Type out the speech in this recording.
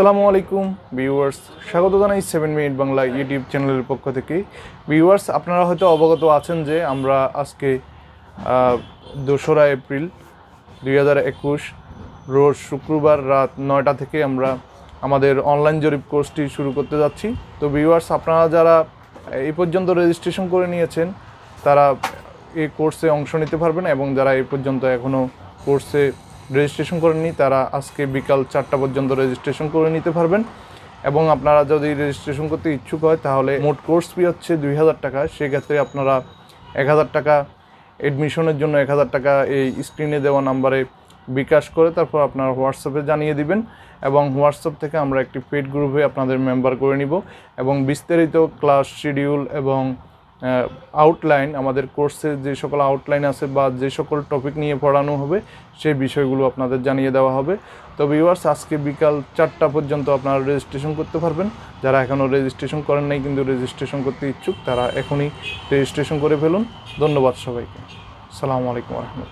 সালামু আলাইকুম ভিউয়ার্স স্বাগত জানাই সেভেন মিনিট বাংলা ইউটিউব চ্যানেলের পক্ষ থেকে ভিউয়ার্স আপনারা হয়তো অবগত আছেন যে আমরা আজকে দোসরা এপ্রিল দুই রোজ শুক্রবার রাত নয়টা থেকে আমরা আমাদের অনলাইন জরিপ কোর্সটি শুরু করতে যাচ্ছি তো ভিউয়ার্স আপনারা যারা এই পর্যন্ত রেজিস্ট্রেশন করে নিয়েছেন তারা এই কোর্সে অংশ নিতে পারবেন এবং যারা এই পর্যন্ত এখনও কোর্সে রেজিস্ট্রেশন করে নিই তারা আজকে বিকাল চারটা পর্যন্ত রেজিস্ট্রেশন করে নিতে পারবেন এবং আপনারা যদি রেজিস্ট্রেশন করতে ইচ্ছুক হয় তাহলে মোট কোর্স ফি হচ্ছে দুই হাজার টাকা সেক্ষেত্রে আপনারা এক হাজার টাকা এডমিশনের জন্য এক হাজার টাকা এই স্ক্রিনে দেওয়া নাম্বারে বিকাশ করে তারপর আপনার হোয়াটসঅ্যাপে জানিয়ে দিবেন এবং হোয়াটসঅ্যাপ থেকে আমরা একটি পেড গ্রুপে আপনাদের মেম্বার করে নিব এবং বিস্তারিত ক্লাস শিডিউল এবং আউটলাইন আমাদের কোর্সের যে সকল আউটলাইন আছে বা যে সকল টপিক নিয়ে পড়ানো হবে সেই বিষয়গুলো আপনাদের জানিয়ে দেওয়া হবে তবে ইউয়ার্স আজকে বিকাল চারটা পর্যন্ত আপনারা রেজিস্ট্রেশন করতে পারবেন যারা এখনও রেজিস্ট্রেশন করেন নাই কিন্তু রেজিস্ট্রেশন করতে ইচ্ছুক তারা এখনই রেজিস্ট্রেশন করে ফেলুন ধন্যবাদ সবাইকে সালামু আলাইকুম রহমতুল